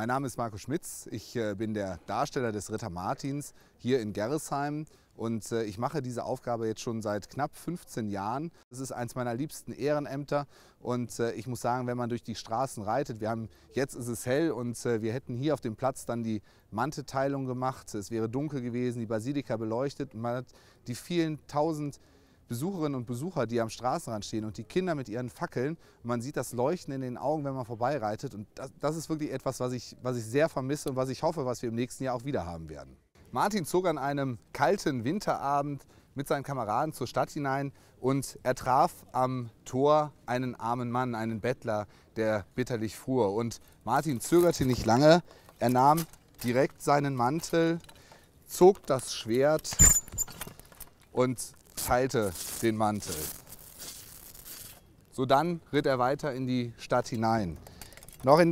Mein Name ist Marco Schmitz, ich äh, bin der Darsteller des Ritter Martins hier in Gerresheim und äh, ich mache diese Aufgabe jetzt schon seit knapp 15 Jahren. Es ist eines meiner liebsten Ehrenämter und äh, ich muss sagen, wenn man durch die Straßen reitet, wir haben, jetzt ist es hell und wir hätten hier auf dem Platz dann die Manteteilung gemacht. Es wäre dunkel gewesen, die Basilika beleuchtet und man hat die vielen tausend Besucherinnen und Besucher, die am Straßenrand stehen und die Kinder mit ihren Fackeln. Man sieht das Leuchten in den Augen, wenn man vorbeireitet. Und das, das ist wirklich etwas, was ich, was ich sehr vermisse und was ich hoffe, was wir im nächsten Jahr auch wieder haben werden. Martin zog an einem kalten Winterabend mit seinen Kameraden zur Stadt hinein und er traf am Tor einen armen Mann, einen Bettler, der bitterlich fuhr. Und Martin zögerte nicht lange. Er nahm direkt seinen Mantel, zog das Schwert und teilte den Mantel. So dann ritt er weiter in die Stadt hinein. Noch in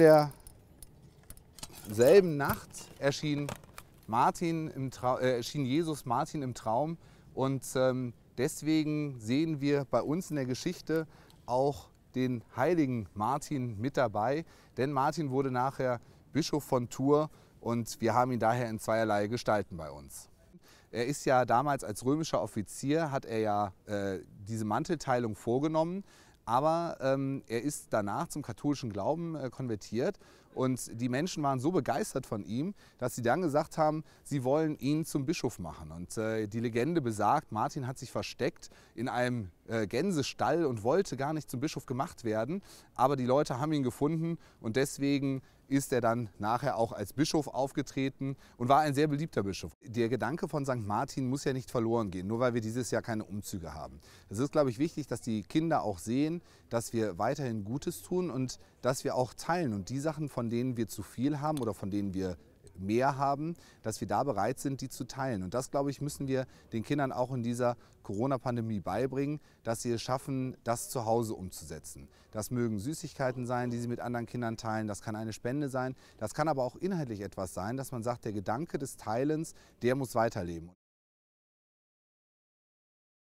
derselben Nacht erschien, Martin im Trau äh, erschien Jesus Martin im Traum und ähm, deswegen sehen wir bei uns in der Geschichte auch den heiligen Martin mit dabei, denn Martin wurde nachher Bischof von Tours und wir haben ihn daher in zweierlei Gestalten bei uns. Er ist ja damals als römischer Offizier, hat er ja äh, diese Mantelteilung vorgenommen, aber ähm, er ist danach zum katholischen Glauben äh, konvertiert und die Menschen waren so begeistert von ihm, dass sie dann gesagt haben, sie wollen ihn zum Bischof machen. Und äh, die Legende besagt, Martin hat sich versteckt in einem äh, Gänsestall und wollte gar nicht zum Bischof gemacht werden. Aber die Leute haben ihn gefunden und deswegen ist er dann nachher auch als Bischof aufgetreten und war ein sehr beliebter Bischof. Der Gedanke von St. Martin muss ja nicht verloren gehen, nur weil wir dieses Jahr keine Umzüge haben. Es ist, glaube ich, wichtig, dass die Kinder auch sehen, dass wir weiterhin Gutes tun und dass wir auch teilen und die Sachen, von denen wir zu viel haben oder von denen wir mehr haben, dass wir da bereit sind, die zu teilen. Und das, glaube ich, müssen wir den Kindern auch in dieser Corona-Pandemie beibringen, dass sie es schaffen, das zu Hause umzusetzen. Das mögen Süßigkeiten sein, die sie mit anderen Kindern teilen, das kann eine Spende sein, das kann aber auch inhaltlich etwas sein, dass man sagt, der Gedanke des Teilens, der muss weiterleben.